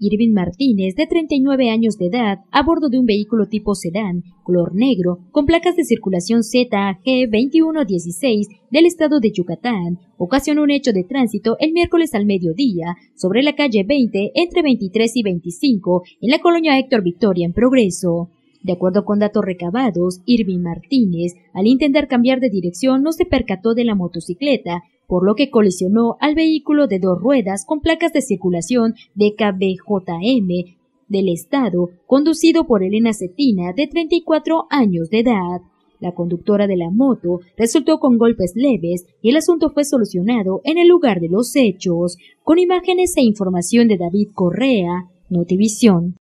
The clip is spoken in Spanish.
Irving Martínez, de 39 años de edad, a bordo de un vehículo tipo sedán, color negro, con placas de circulación ZAG2116 del estado de Yucatán, ocasionó un hecho de tránsito el miércoles al mediodía sobre la calle 20 entre 23 y 25 en la colonia Héctor Victoria en Progreso. De acuerdo con datos recabados, Irving Martínez, al intentar cambiar de dirección, no se percató de la motocicleta, por lo que colisionó al vehículo de dos ruedas con placas de circulación de KBJM del Estado, conducido por Elena Cetina, de 34 años de edad. La conductora de la moto resultó con golpes leves y el asunto fue solucionado en el lugar de los hechos, con imágenes e información de David Correa, Notivisión.